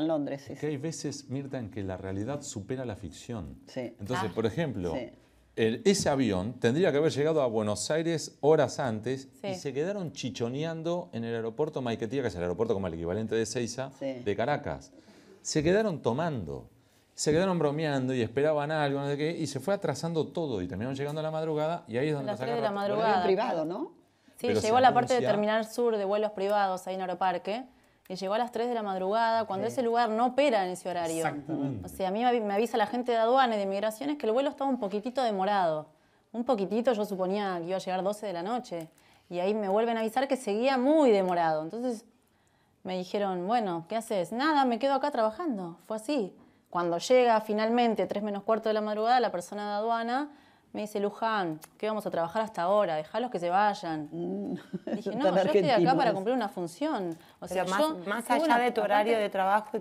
Londres, Que hay veces, Mirta, en que la realidad supera la ficción. Entonces, ah, por ejemplo, ese avión tendría que haber llegado a Buenos Aires horas antes y se quedaron chichoneando en el aeropuerto Maiquetía, que es el aeropuerto como el equivalente de Seiza, de Caracas. Se quedaron tomando se quedaron bromeando y esperaban algo, y se fue atrasando todo y terminaron llegando a la madrugada y ahí es donde la Sí, llegó a la parte de terminal sur de vuelos privados ahí en Aeroparque llegó a las 3 de la madrugada, cuando ese lugar no opera en ese horario. O sea, a mí me avisa la gente de y de migraciones, que el vuelo estaba un poquitito demorado. Un poquitito, yo suponía que iba a llegar 12 de la noche. Y ahí me vuelven a avisar que seguía muy demorado. Entonces me dijeron, bueno, ¿qué haces? Nada, me quedo acá trabajando. Fue así. Cuando llega finalmente 3 menos cuarto de la madrugada, la persona de aduana me dice, Luján, ¿qué vamos a trabajar hasta ahora? Dejalos que se vayan. Mm. Dije, no, yo estoy acá para cumplir una función. O sea, más, allá de tu horario de trabajo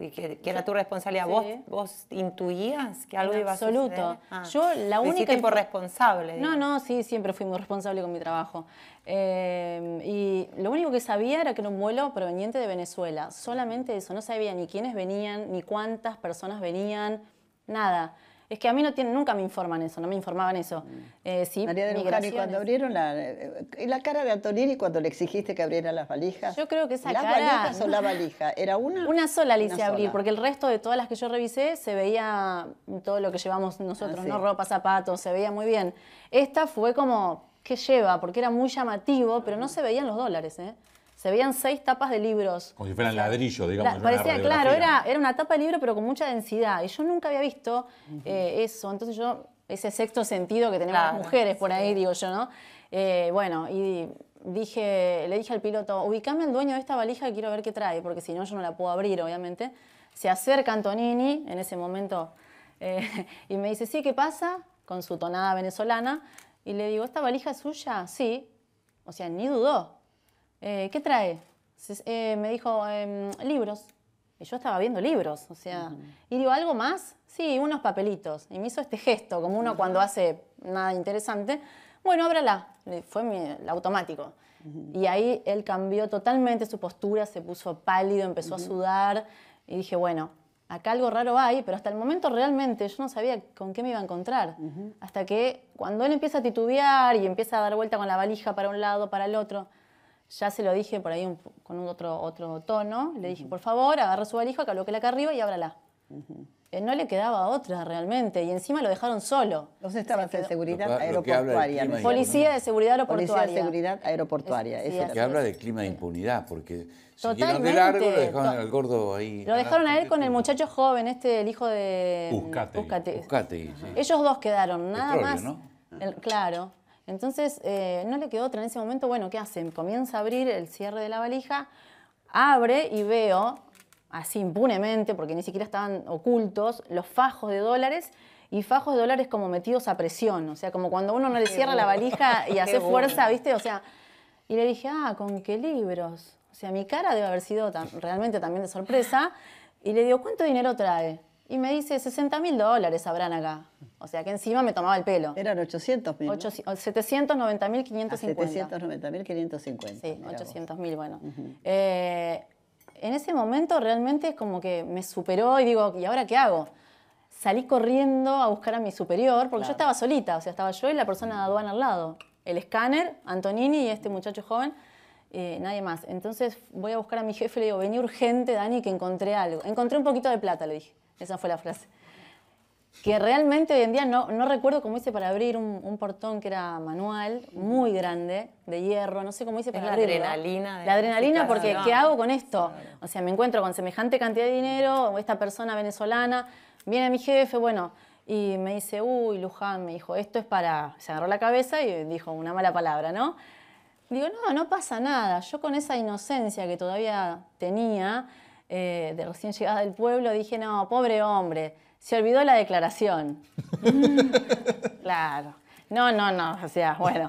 y, que, era tu responsabilidad, ¿vos, ¿vos intuías que algo iba a suceder? Absoluto. Ah. yo la única... responsable. No, no, sí, siempre fui muy responsable con mi trabajo. Em, y lo único que sabía era que era un vuelo proveniente de Venezuela. Solamente eso. No sabía ni quiénes venían, ni cuántas personas venían, nada. Es que a mí no tienen, nunca me informan eso, no me informaban eso. Mm. Eh, María de Luján, ¿y cuando abrieron la, eh, eh, la cara de Antonini cuando le exigiste que abriera las valijas? Yo creo que esa cara... ¿Las valijas o la valija? ¿Era una? Una sola le hice abrir, porque el resto de todas las que yo revisé se veía todo lo que llevamos nosotros, ah, ¿no? Ropa, zapatos, se veía muy bien. Esta fue como, ¿qué lleva? Porque era muy llamativo, pero no se veían los dólares, ¿eh? se veían seis tapas de libros. Como si fueran ladrillos, digamos. parecía, claro, era, era una tapa de libro, pero con mucha densidad. Y yo nunca había visto eh, eso. Entonces yo, ese sexto sentido que tenemos las mujeres por ahí, digo yo, ¿no? Eh, bueno, y dije, le dije al piloto, ubicame al dueño de esta valija que quiero ver qué trae, porque si no yo no la puedo abrir, obviamente. Se acerca Antonini, en ese momento, eh, y me dice, sí, ¿qué pasa? Con su tonada venezolana. Y le digo, ¿esta valija es suya? Sí. O sea, ni dudó. Eh, ¿qué trae? Eh, me dijo, em, libros. Y yo estaba viendo libros, o sea. Y digo, ¿algo más? Sí, unos papelitos. Y me hizo este gesto, como uno cuando hace nada interesante. Bueno, ábrala. Fue el automático. Y ahí él cambió totalmente su postura, se puso pálido, empezó a sudar. Y dije, bueno, acá algo raro hay, pero hasta el momento realmente yo no sabía con qué me iba a encontrar. Hasta que cuando él empieza a titubear y empieza a dar vuelta con la valija para un lado, para el otro, ya se lo dije por ahí con un otro, otro tono. Le dije, por favor, agarra su valija, le acá arriba y ábrala. Eh, no le quedaba otra realmente. Y encima lo dejaron solo. los estaban? en seguridad aeroportuaria. Policía de seguridad aeroportuaria. Policía de seguridad aeroportuaria. que habla de clima de impunidad, porque Totalmente. de largo, lo dejaron al gordo ahí. Lo dejaron a él con el muchacho joven, este, el hijo de... Buscate. Ellos dos quedaron, nada más. ¿no? claro. Entonces eh, no le quedó otra en ese momento, bueno, ¿qué hace? Comienza a abrir el cierre de la valija, abre y veo, así impunemente, porque ni siquiera estaban ocultos, los fajos de dólares y fajos de dólares como metidos a presión, o sea, como cuando uno no le cierra la valija y hace fuerza, ¿viste? O sea, y le dije, ah, ¿con qué libros? O sea, mi cara debe haber sido realmente también de sorpresa. Y le digo, ¿cuánto dinero trae? Y me dice, 60 mil dólares habrán acá. O sea que encima me tomaba el pelo. Eran 800 mil. 790 mil 550. 790 ah, mil 550. Sí, 800 mil, bueno. Eh, en ese momento realmente es como que me superó y digo, ¿y ahora qué hago? Salí corriendo a buscar a mi superior, porque yo estaba solita, o sea, estaba yo y la persona de aduana al lado. El escáner, Antonini y este muchacho joven. Eh, nadie más. Entonces voy a buscar a mi jefe y le digo, vení urgente, Dani, que encontré algo. Encontré un poquito de plata, le dije. Esa fue la frase que realmente hoy en día no, recuerdo cómo hice para abrir un, portón que era manual, muy grande, de hierro, no sé cómo hice para la Adrenalina la adrenalina. La adrenalina porque, ¿qué hago con esto? O sea, me encuentro con semejante cantidad de dinero, esta persona venezolana, viene mi jefe, bueno, y me dice, uy, Luján, me dijo, esto es para... Se agarró la cabeza y dijo una mala palabra, ¿no? Digo, no, no pasa nada. Yo con esa inocencia que todavía tenía, eh, de recién llegada del pueblo, dije, no, pobre hombre, se olvidó la declaración. Mm, claro. No, no, no, o sea, bueno,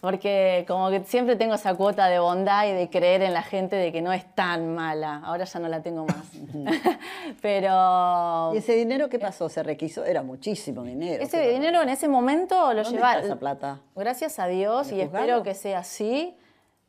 porque como que siempre tengo esa cuota de bondad y de creer en la gente de que no es tan mala. Ahora ya no la tengo más. Pero... ¿Y ese dinero qué pasó? ¿Se requisó? Era muchísimo dinero. Ese dinero en ese momento lo llevaba... esa plata? Gracias a Dios y espero que sea así.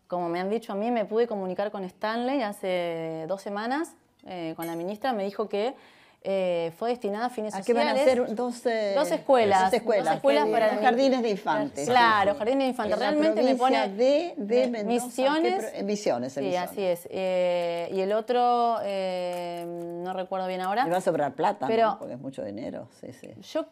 Como me han dicho a mí, me pude comunicar con Stanley hace dos semanas, eh, con la ministra, me dijo que eh, fue destinada a fines ¿A qué van a ser dos, escuelas. Dos escuelas, escuelas para, jardines de infantes. Claro, jardines de infantes. Realmente me pone de, misiones. misiones. Eh, sí, así es. Eh, y el otro no recuerdo bien ahora. Me va a sobrar plata, pero porque es mucho dinero. Sí, sí. Yo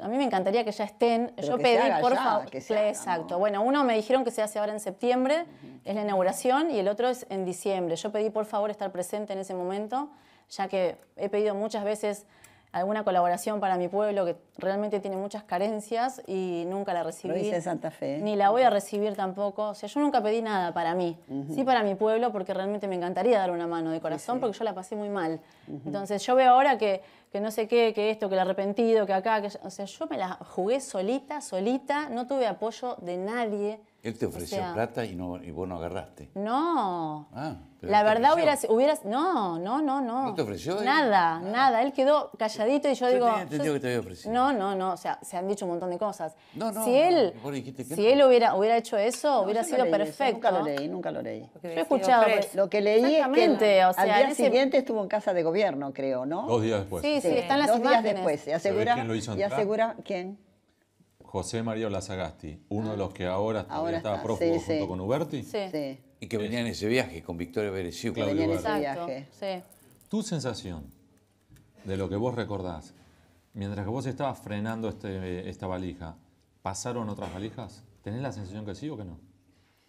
a mí me encantaría que ya estén. Yo pedí, por favor. Exacto. Bueno, uno me dijeron que se hace ahora en septiembre, es la inauguración, y el otro es en diciembre. Yo pedí, por favor, estar presente en ese momento, ya que he pedido muchas veces alguna colaboración para mi pueblo que realmente tiene muchas carencias y nunca la recibí. Santa Fe. Ni la voy a recibir tampoco. O sea, yo nunca pedí nada para mí, sí para mi pueblo, porque realmente me encantaría dar una mano de corazón, porque yo la pasé muy mal. Entonces, yo veo ahora que, que, no sé qué, que esto, que el arrepentido, que acá, que... O sea, yo me la jugué solita, solita, no tuve apoyo de nadie él te ofreció plata y, no, y vos no agarraste. No. Ah, la verdad hubieras, hubieras... No, no, no, no. ¿No te ofreció? Nada, ah. nada. Él quedó calladito y yo, digo... No, no, no. O sea, se han dicho un montón de cosas. No, no. Si él, si él hubiera, hubiera hecho eso, hubiera sido perfecto. Nunca lo leí, nunca lo leí. yo he escuchado. Pues, lo que leí es que al día siguiente estuvo en casa de gobierno, creo, ¿no? Dos días después. Sí, sí, están las Dos días después. asegura, quién lo hizo y asegura quién. José María Olazagasti, uno de los que ahora, ah, estaba prófugo junto con Uberti. Sí. Y que venía en ese viaje con Victoria claro Que venía en ese Tu sensación de lo que vos recordás, mientras que vos estabas frenando este, esta valija, ¿pasaron otras valijas? ¿Tenés la sensación que sí o que no?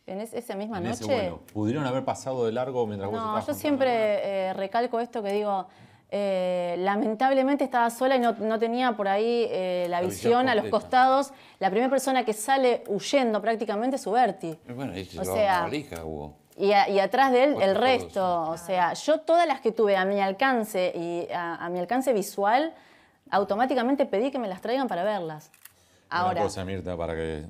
En esa misma noche. Ese ¿Pudieron haber pasado de largo mientras vos estabas? No, yo siempre eh, recalco esto que digo eh, lamentablemente estaba sola y no, tenía por ahí eh, la, visión, a los costados. La primera persona que sale huyendo prácticamente es Uberti. Bueno, y o Y, atrás de él el resto. O sea, yo todas las que tuve a mi alcance y a, mi alcance visual, automáticamente pedí que me las traigan para verlas. Ahora. Una cosa, Mirta, para que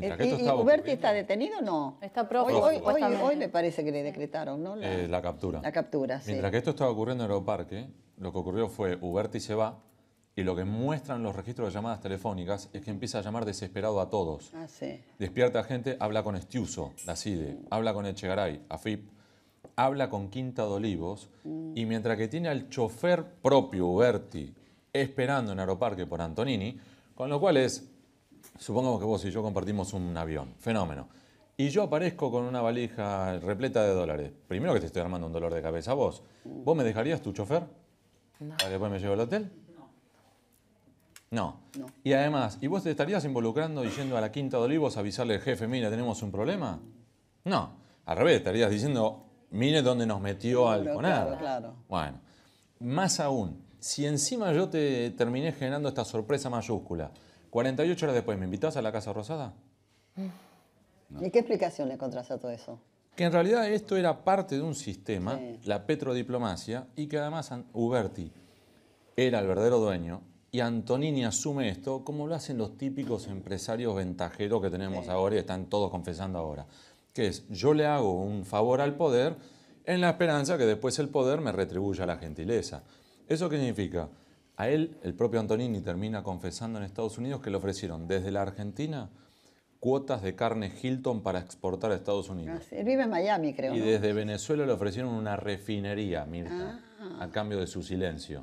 Mientras ¿Y, eh, eh, eh, Uberti está detenido no? Está prófugo. Hoy, me parece que le decretaron, ¿no? La, captura. La captura, Mientras que esto estaba ocurriendo en Aeroparque, lo que ocurrió fue Uberti se va y lo que muestran los registros de llamadas telefónicas es que empieza a llamar desesperado a todos. Ah, Despierta gente, habla con Estiuso, la CIDE, habla con Echegaray, AFIP, habla con Quinta de mm. y mientras que tiene al chofer propio Uberti esperando en Aeroparque por Antonini, con lo cual es Supongamos que vos y yo compartimos un avión, fenómeno. Y yo aparezco con una valija repleta de dólares. Primero que te estoy armando un dolor de cabeza a vos. ¿Vos me dejarías tu chofer? No. ¿Para que después me lleve al hotel? No. no. Y además, ¿y vos te estarías involucrando diciendo a la Quinta de Olivos a avisarle al jefe, mira, tenemos un problema? No. Al revés, estarías diciendo, mire dónde nos metió al poner. Claro, claro. Bueno, más aún, si encima yo te terminé generando esta sorpresa mayúscula, 48 horas después, ¿me invitas a la Casa Rosada? Mm. ¿Y qué explicación le encontrás a todo eso? Que en realidad esto era parte de un sistema, la petrodiplomacia, y que además Uberti era el verdadero dueño, y Antonini asume esto como lo hacen los típicos empresarios ventajeros que tenemos ahora y están todos confesando ahora, que es yo le hago un favor al poder en la esperanza que después el poder me retribuya la gentileza. ¿Eso qué significa? A él, el propio Antonini termina confesando en Estados Unidos que le ofrecieron desde la Argentina cuotas de carne Hilton para exportar a Estados Unidos. Ah, él vive en Miami, creo. Y desde Venezuela le ofrecieron una refinería, Mirta, ah. a cambio de su silencio.